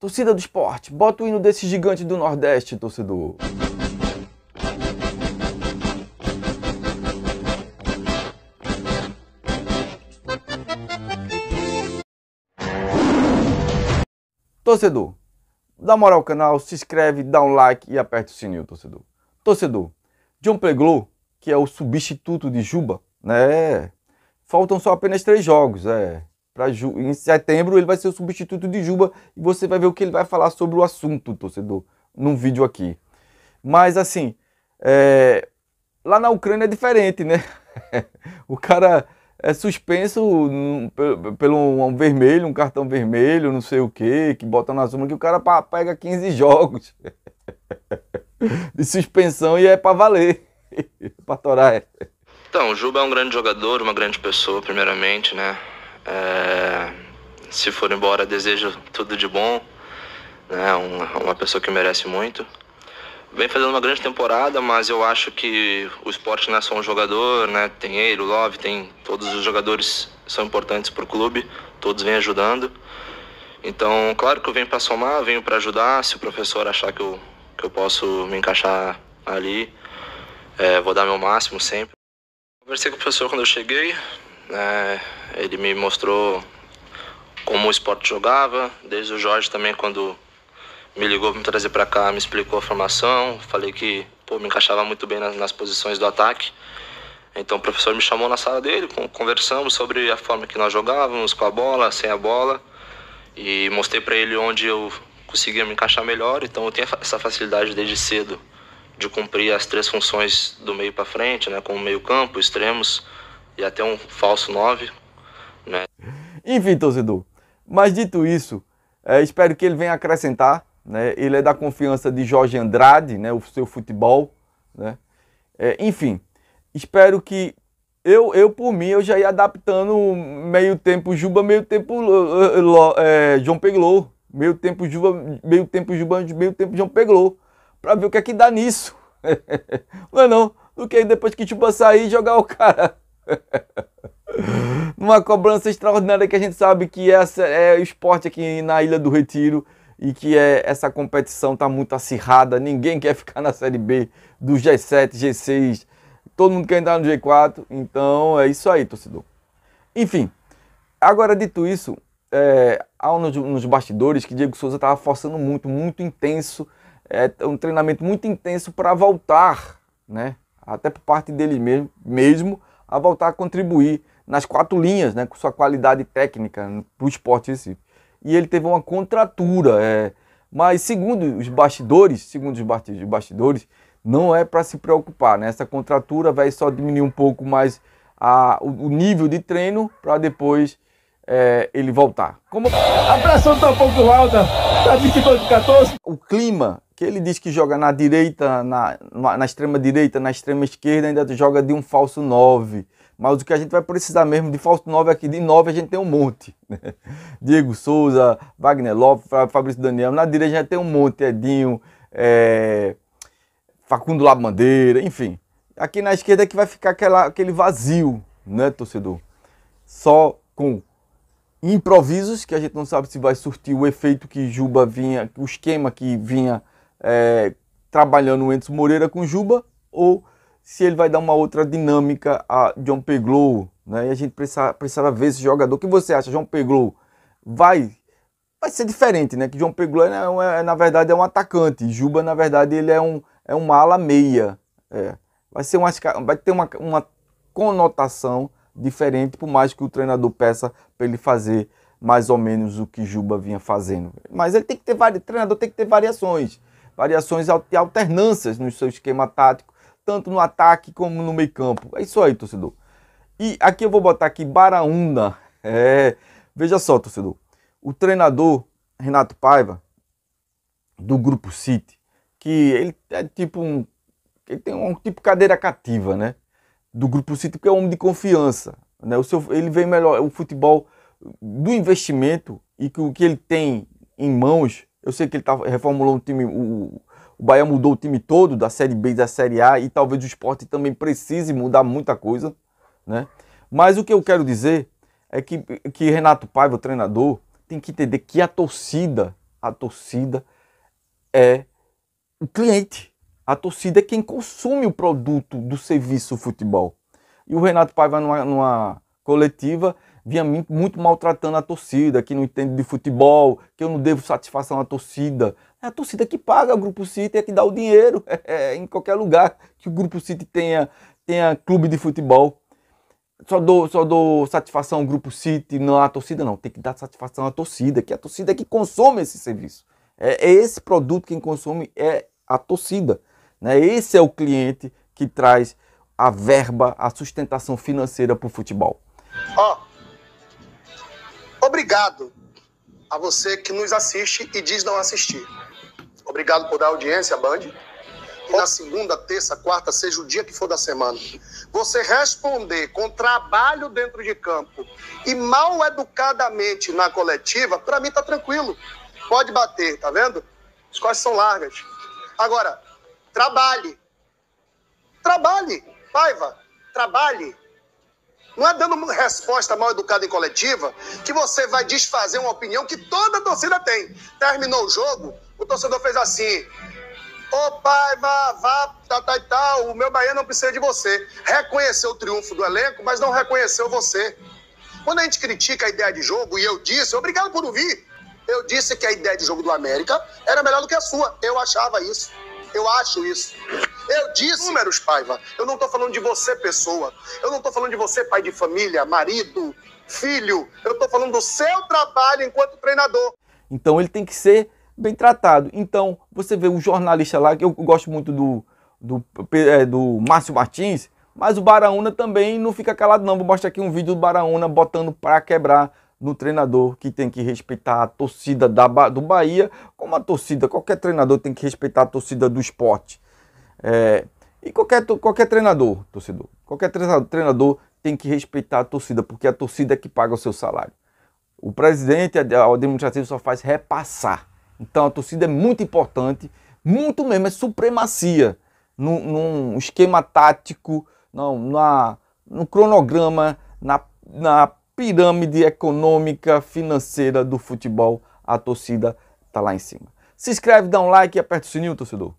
Torcida do esporte, bota o hino desse gigante do Nordeste, torcedor. Torcedor, dá moral ao canal, se inscreve, dá um like e aperta o sininho, torcedor. Torcedor, John Peglow, que é o substituto de Juba, né? Faltam só apenas três jogos, é para Ju... em setembro ele vai ser o substituto de Juba e você vai ver o que ele vai falar sobre o assunto, torcedor, num vídeo aqui. Mas assim, é... lá na Ucrânia é diferente, né? o cara é suspenso pelo um vermelho, um cartão vermelho, não sei o que, que bota na zona que o cara pega 15 jogos de suspensão e é para valer, para torar. Então, o Juba é um grande jogador, uma grande pessoa, primeiramente, né? É, se for embora, desejo tudo de bom. Né? Uma, uma pessoa que merece muito. Vem fazendo uma grande temporada, mas eu acho que o esporte não é só um jogador, né? Tem ele, o Love, tem todos os jogadores são importantes para o clube, todos vêm ajudando. Então, claro que eu venho para somar, venho para ajudar. Se o professor achar que eu, que eu posso me encaixar ali, é, vou dar meu máximo sempre. Conversei com o professor quando eu cheguei, né? Ele me mostrou como o esporte jogava, desde o Jorge também quando me ligou para me trazer para cá, me explicou a formação, falei que pô, me encaixava muito bem nas, nas, posições do ataque. Então o professor me chamou na sala dele, conversamos sobre a forma que nós jogávamos, com a bola, sem a bola, e mostrei para ele onde eu conseguia me encaixar melhor. Então eu tenho essa facilidade desde cedo de cumprir as três funções do meio para frente, né, como meio campo, extremos e até um falso 9. Né? Enfim, torcedor. Mas dito isso, é, espero que ele venha acrescentar. Né? Ele é da confiança de Jorge Andrade, né? o seu futebol. Né? É, enfim, espero que. Eu, eu, por mim, eu já ia adaptando meio tempo Juba, meio tempo é, João Peglou. Meio tempo Juba, meio tempo Juba, meio tempo João Peglou. Pra ver o que é que dá nisso. não é não? Do que depois que Juba sair jogar o cara Numa cobrança extraordinária que a gente sabe que essa é o esporte aqui na Ilha do Retiro e que é, essa competição está muito acirrada. Ninguém quer ficar na Série B do G7, G6. Todo mundo quer entrar no G4. Então é isso aí, torcedor. Enfim, agora dito isso, é, há nos, nos bastidores que Diego Souza estava forçando muito, muito intenso. É um treinamento muito intenso para voltar, né? Até por parte dele mesmo, mesmo a voltar a contribuir nas quatro linhas, né, com sua qualidade técnica para o esporte Recife. E ele teve uma contratura, é, mas segundo os bastidores, segundo os bastidores, não é para se preocupar, né? Essa contratura vai só diminuir um pouco mais a, o, o nível de treino para depois é, ele voltar. Como... A pressão está um pouco alta, está 22 14. O clima que ele diz que joga na direita, na, na extrema direita, na extrema esquerda, ainda joga de um falso 9. Mas o que a gente vai precisar mesmo de falso 9 aqui, de 9 a gente tem um monte. Né? Diego Souza, Wagner Lopes, Fabrício Daniel, na direita já tem um monte, Edinho, é, Facundo Labandeira, enfim. Aqui na esquerda é que vai ficar aquela, aquele vazio, né, torcedor? Só com improvisos, que a gente não sabe se vai surtir o efeito que Juba vinha, o esquema que vinha é, trabalhando o Enzo Moreira com Juba ou se ele vai dar uma outra dinâmica a John Peglow, né? E a gente precisava precisa ver esse jogador. O que você acha, John Peglow? Vai vai ser diferente, né? Que John Peglow é, é, é, na verdade é um atacante, Juba na verdade ele é um é um ala meia. É. Vai ser uma vai ter uma, uma conotação diferente, por mais que o treinador peça para ele fazer mais ou menos o que Juba vinha fazendo. Mas ele tem que ter o treinador tem que ter variações variações e alternâncias no seu esquema tático, tanto no ataque como no meio campo. É isso aí, torcedor. E aqui eu vou botar aqui Baraúna. É, veja só, torcedor. O treinador Renato Paiva, do Grupo City, que ele é tipo um. Ele tem um tipo cadeira cativa, né? Do Grupo City, que é um homem de confiança. Né? O seu, ele vem melhor o futebol do investimento e que o que ele tem em mãos eu sei que ele tá, reformulou o time, o, o Bahia mudou o time todo, da Série B da Série A, e talvez o esporte também precise mudar muita coisa, né? Mas o que eu quero dizer é que, que Renato Paiva, o treinador, tem que entender que a torcida, a torcida é o cliente. A torcida é quem consome o produto do serviço futebol. E o Renato Paiva, numa, numa coletiva, vinha muito maltratando a torcida, que não entende de futebol, que eu não devo satisfação à torcida. É a torcida que paga, o Grupo City é que dá o dinheiro é, em qualquer lugar que o Grupo City tenha, tenha clube de futebol. Só dou, só dou satisfação ao Grupo City, não à torcida, não. Tem que dar satisfação à torcida, que é a torcida é que consome esse serviço. É, é esse produto quem consome é a torcida. Né? Esse é o cliente que traz a verba, a sustentação financeira para o futebol. Oh. Obrigado a você que nos assiste e diz não assistir. Obrigado por dar audiência, Band. E na segunda, terça, quarta, seja o dia que for da semana, você responder com trabalho dentro de campo e mal educadamente na coletiva, para mim tá tranquilo. Pode bater, tá vendo? As costas são largas. Agora, trabalhe. Trabalhe, Paiva. Trabalhe. Não é dando resposta mal educada em coletiva que você vai desfazer uma opinião que toda a torcida tem. Terminou o jogo, o torcedor fez assim. Ô pai, vá, vá, tal, tá, tal, tal, o meu Bahia não precisa de você. Reconheceu o triunfo do elenco, mas não reconheceu você. Quando a gente critica a ideia de jogo, e eu disse, obrigado por ouvir, eu disse que a ideia de jogo do América era melhor do que a sua. Eu achava isso. Eu acho isso. Eu disse números, Paiva. Eu não estou falando de você, pessoa. Eu não estou falando de você, pai de família, marido, filho. Eu estou falando do seu trabalho enquanto treinador. Então ele tem que ser bem tratado. Então você vê o jornalista lá, que eu gosto muito do, do, é, do Márcio Martins, mas o Baraúna também não fica calado não. Vou mostrar aqui um vídeo do Baraúna botando para quebrar no treinador que tem que respeitar a torcida da, do Bahia, como a torcida, qualquer treinador tem que respeitar a torcida do esporte. É, e qualquer, qualquer treinador, torcedor, qualquer treinador, treinador tem que respeitar a torcida, porque a torcida é que paga o seu salário. O presidente, o administrativo só faz repassar. Então a torcida é muito importante, muito mesmo, é supremacia num, num esquema tático, não, na, no cronograma, na, na pirâmide econômica, financeira do futebol, a torcida está lá em cima. Se inscreve, dá um like e aperta o sininho, torcedor.